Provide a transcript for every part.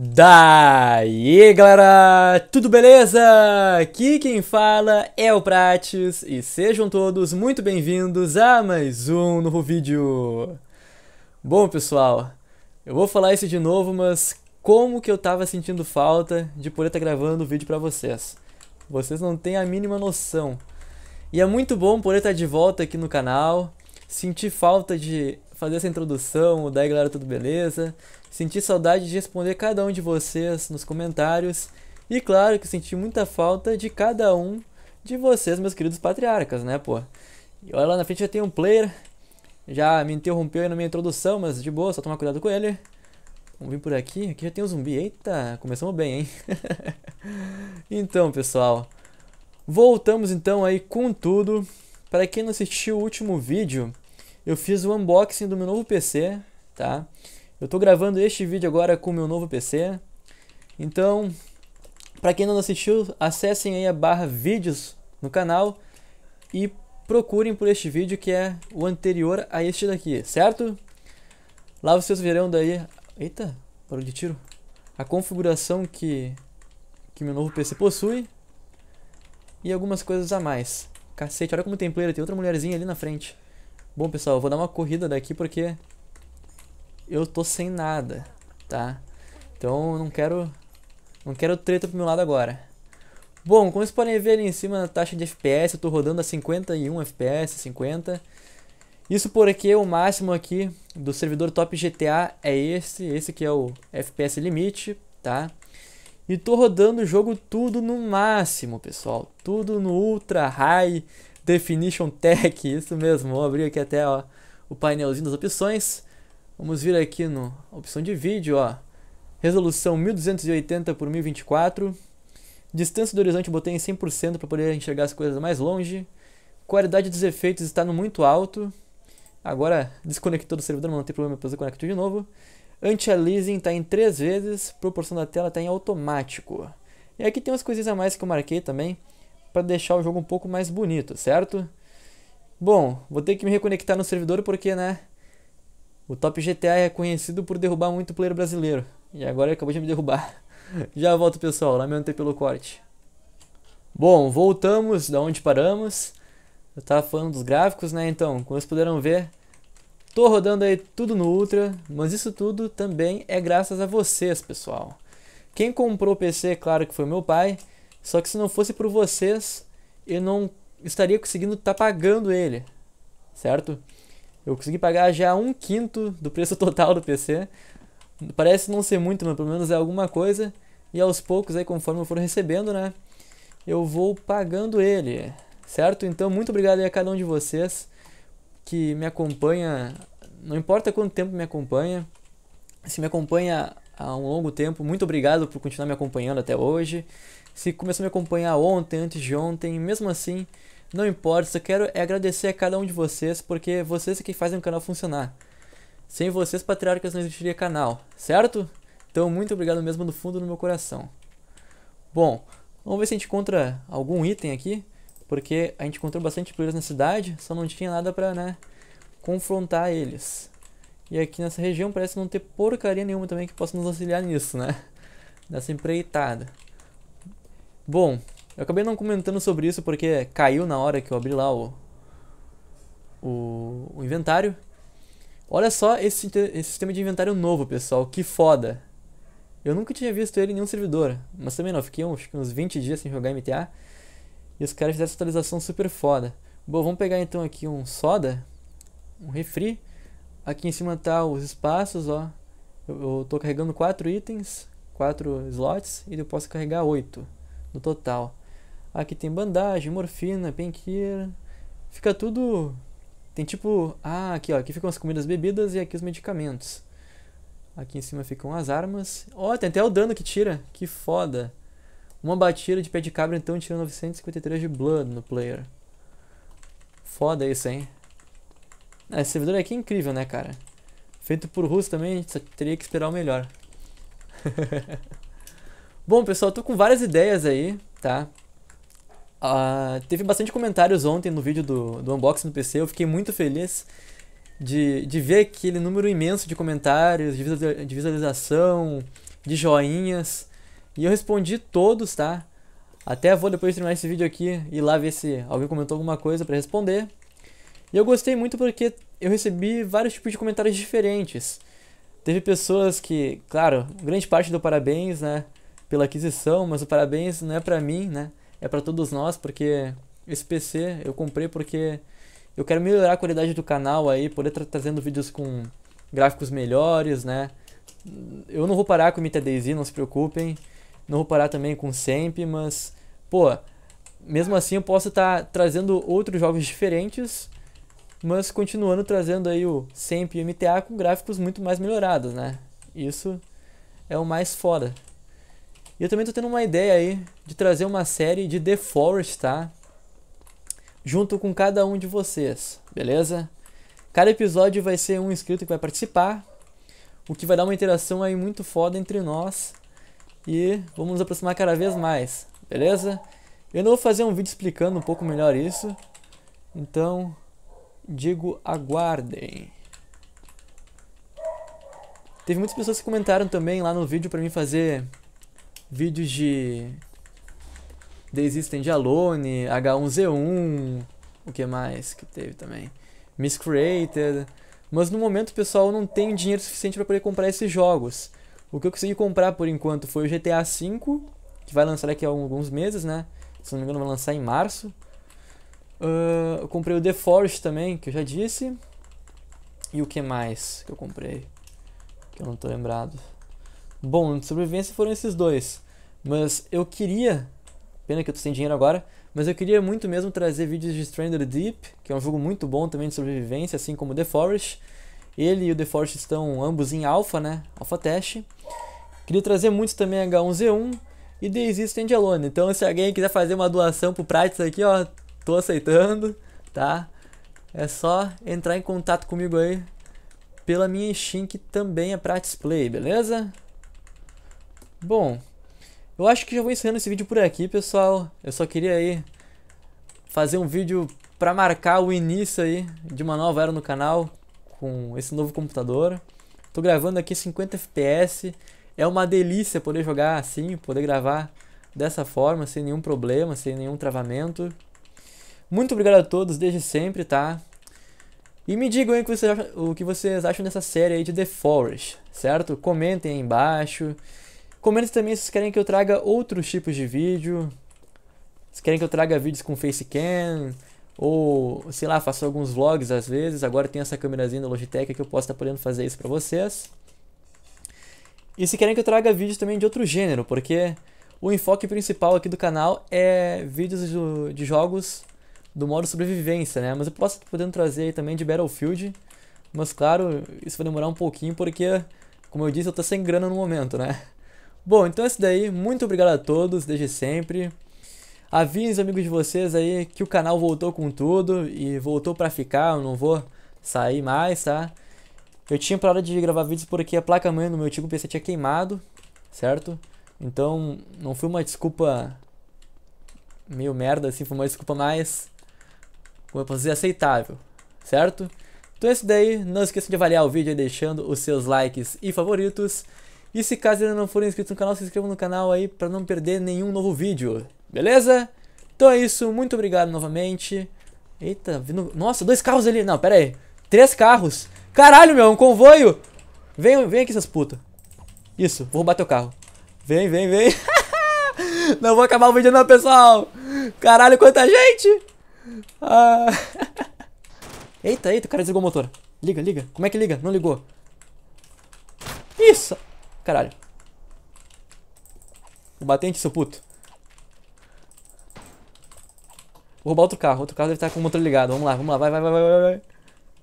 Daí galera, tudo beleza? Aqui quem fala é o Prates e sejam todos muito bem-vindos a mais um novo vídeo. Bom pessoal, eu vou falar isso de novo, mas como que eu tava sentindo falta de poder estar tá gravando o vídeo para vocês. Vocês não têm a mínima noção. E é muito bom poder estar tá de volta aqui no canal, sentir falta de fazer essa introdução. o Daí, galera, tudo beleza? Senti saudade de responder cada um de vocês nos comentários. E claro que senti muita falta de cada um de vocês, meus queridos patriarcas, né, pô? E olha lá na frente já tem um player. Já me interrompeu aí na minha introdução, mas de boa, só tomar cuidado com ele. Vamos vir por aqui. Aqui já tem um zumbi. Eita, começamos bem, hein? então, pessoal. Voltamos então aí com tudo. Para quem não assistiu o último vídeo, eu fiz o unboxing do meu novo PC, tá? Eu estou gravando este vídeo agora com o meu novo PC. Então, para quem não assistiu, acessem aí a barra vídeos no canal e procurem por este vídeo que é o anterior a este daqui, certo? Lá vocês verão daí... Eita, parou de tiro. A configuração que, que meu novo PC possui e algumas coisas a mais. Cacete, olha como tem player, tem outra mulherzinha ali na frente. Bom, pessoal, eu vou dar uma corrida daqui porque eu tô sem nada, tá? Então eu não quero não quero treta pro meu lado agora. Bom, como vocês podem ver ali em cima na taxa de FPS, eu tô rodando a 51 FPS, 50. Isso porque o máximo aqui do servidor Top GTA é esse, esse que é o FPS limite, tá? E tô rodando o jogo tudo no máximo, pessoal. Tudo no ultra high, Definition Tech, isso mesmo. Vou abrir aqui até ó, o painelzinho das opções. Vamos vir aqui no opção de vídeo, ó. Resolução 1280 por 1024. Distância do horizonte eu botei em 100% para poder enxergar as coisas mais longe. Qualidade dos efeitos está no muito alto. Agora desconectou do servidor, mas não tem problema, depois eu conecto de novo. Anti-aliasing está em 3 vezes, proporção da tela está em automático. E aqui tem umas coisinhas a mais que eu marquei também para deixar o jogo um pouco mais bonito, certo? Bom, vou ter que me reconectar no servidor porque, né? O Top GTA é conhecido por derrubar muito player brasileiro. E agora acabou de me derrubar. Já volto, pessoal. Lamento pelo corte. Bom, voltamos da onde paramos. Eu tava falando dos gráficos, né? Então, como vocês puderam ver, tô rodando aí tudo no Ultra, mas isso tudo também é graças a vocês, pessoal. Quem comprou o PC, claro que foi meu pai. Só que se não fosse por vocês, eu não estaria conseguindo estar tá pagando ele, certo? Eu consegui pagar já um quinto do preço total do PC. Parece não ser muito, mas pelo menos é alguma coisa. E aos poucos, aí conforme eu for recebendo, né? Eu vou pagando ele, certo? Então, muito obrigado a cada um de vocês que me acompanha. Não importa quanto tempo me acompanha. Se me acompanha há um longo tempo. Muito obrigado por continuar me acompanhando até hoje. Se começou a me acompanhar ontem, antes de ontem, mesmo assim, não importa, só quero é agradecer a cada um de vocês, porque vocês é que fazem o canal funcionar. Sem vocês, Patriarcas não existiria canal, certo? Então, muito obrigado mesmo do fundo do meu coração. Bom, vamos ver se a gente encontra algum item aqui, porque a gente encontrou bastante players na cidade, só não tinha nada pra, né, confrontar eles. E aqui nessa região parece não ter porcaria nenhuma também que possa nos auxiliar nisso, né? Nessa empreitada. Bom, eu acabei não comentando sobre isso porque caiu na hora que eu abri lá o, o, o inventário. Olha só esse, esse sistema de inventário novo, pessoal. Que foda. Eu nunca tinha visto ele em nenhum servidor. Mas também não, fiquei uns, uns 20 dias sem jogar MTA. E os caras fizeram essa atualização super foda. Bom, vamos pegar então aqui um soda. Um refri. Aqui em cima tá os espaços, ó. Eu, tô carregando quatro itens, quatro slots, e eu posso carregar oito no total. Aqui tem bandagem, morfina, penqueira. Fica tudo... Tem tipo... Ah, aqui ó, aqui ficam as comidas bebidas e aqui os medicamentos. Aqui em cima ficam as armas. Ó, oh, tem até o dano que tira. Que foda. Uma batida de pé de cabra então tira 953 de blood no player. Foda isso, hein? É, esse servidor aqui é incrível, né, cara? Feito por russo também, a gente teria que esperar o melhor. Bom, pessoal, tô com várias ideias aí, tá? Uh, teve bastante comentários ontem no vídeo do, do unboxing do PC, eu fiquei muito feliz de, de ver aquele número imenso de comentários, de visualização, de joinhas. E eu respondi todos, tá? Até vou depois terminar esse vídeo aqui e lá ver se alguém comentou alguma coisa para responder. E eu gostei muito porque eu recebi vários tipos de comentários diferentes. Teve pessoas que, claro, grande parte do parabéns, né, pela aquisição, mas o parabéns não é para mim, né? É para todos nós, porque esse PC eu comprei porque eu quero melhorar a qualidade do canal aí, poder estar trazendo vídeos com gráficos melhores, né? Eu não vou parar com o MTDZ, não se preocupem. Não vou parar também com o Semp, mas, pô, mesmo assim eu posso estar tá trazendo outros jogos diferentes mas continuando trazendo aí o SEMP e o MTA com gráficos muito mais melhorados, né? Isso é o mais foda. E eu também tô tendo uma ideia aí de trazer uma série de The Forest, tá? Junto com cada um de vocês, beleza? Cada episódio vai ser um inscrito que vai participar, o que vai dar uma interação aí muito foda entre nós e vamos nos aproximar cada vez mais, beleza? Eu não vou fazer um vídeo explicando um pouco melhor isso, então digo aguardem. Teve muitas pessoas que comentaram também lá no vídeo para mim fazer vídeos de Desistem de Alone, H1Z1, o que mais que teve também? Miscreated. Mas no momento, pessoal, eu não tenho dinheiro suficiente para poder comprar esses jogos. O que eu consegui comprar por enquanto foi o GTA V, que vai lançar daqui a alguns meses, né? Se não me engano, vai lançar em março eu comprei o The Forest também, que eu já disse. E o que mais que eu comprei? Que eu não tô lembrado. Bom, de sobrevivência foram esses dois. Mas eu queria. Pena que eu tô sem dinheiro agora. Mas eu queria muito mesmo trazer vídeos de Stranger Deep, que é um jogo muito bom também de sobrevivência, assim como The Forest. Ele e o The Forest estão ambos em alpha, né? Alpha teste. Queria trazer muito também H1Z1 e The Exist Alone. Então, se alguém quiser fazer uma doação pro Pratis aqui, ó, Tô aceitando, tá? É só entrar em contato comigo aí pela minha Steam, que também é pra display, beleza? Bom, eu acho que já vou encerrando esse vídeo por aqui, pessoal. Eu só queria aí fazer um vídeo para marcar o início aí de uma nova era no canal com esse novo computador. Tô gravando aqui 50 FPS. É uma delícia poder jogar assim, poder gravar dessa forma, sem nenhum problema, sem nenhum travamento. Muito obrigado a todos desde sempre, tá? E me digam aí o que, vocês acham, o que vocês acham dessa série aí de The Forest, certo? Comentem aí embaixo. Comentem também se vocês querem que eu traga outros tipos de vídeo. Se querem que eu traga vídeos com facecam, ou sei lá, faço alguns vlogs às vezes. Agora tem essa câmerazinha da Logitech que eu posso estar podendo fazer isso para vocês. E se querem que eu traga vídeos também de outro gênero, porque o enfoque principal aqui do canal é vídeos de jogos do modo sobrevivência, né? Mas eu posso podendo trazer aí também de Battlefield. Mas claro, isso vai demorar um pouquinho porque, como eu disse, eu tô sem grana no momento, né? Bom, então é isso daí. Muito obrigado a todos, desde sempre. Avise os amigos de vocês aí que o canal voltou com tudo e voltou pra ficar, eu não vou sair mais, tá? Eu tinha parado de gravar vídeos porque a placa-mãe do meu antigo PC tinha queimado, certo? Então, não foi uma desculpa meio merda, assim, foi uma desculpa mais como eu posso dizer, aceitável, certo? Então é isso daí, não esqueça de avaliar o vídeo aí deixando os seus likes e favoritos. E se caso ainda não forem inscritos no canal, se inscrevam no canal aí para não perder nenhum novo vídeo, beleza? Então é isso, muito obrigado novamente. Eita, vindo... Nossa, dois carros ali. Não, pera aí. Três carros. Caralho, meu, um convoio. Vem, vem aqui, essas putas. Isso, vou roubar teu carro. Vem, vem, vem. não vou acabar o vídeo não, pessoal. Caralho, quanta gente. Ah. Eita, eita, o cara desligou o motor. Liga, liga. Como é que liga? Não ligou. Isso! Caralho. O batente, seu puto. Vou roubar outro carro. Outro carro deve estar com o motor ligado. Vamos lá, vamos lá. Vai, vai, vai, vai, vai. Vai,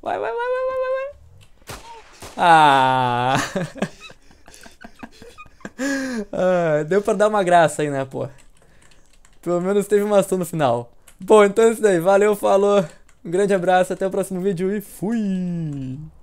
vai, vai, vai, vai, vai. Ah! ah deu pra dar uma graça aí, né, pô? Pelo menos teve uma ação no final. Bom, então é isso daí. Valeu, falou. Um grande abraço, até o próximo vídeo e fui!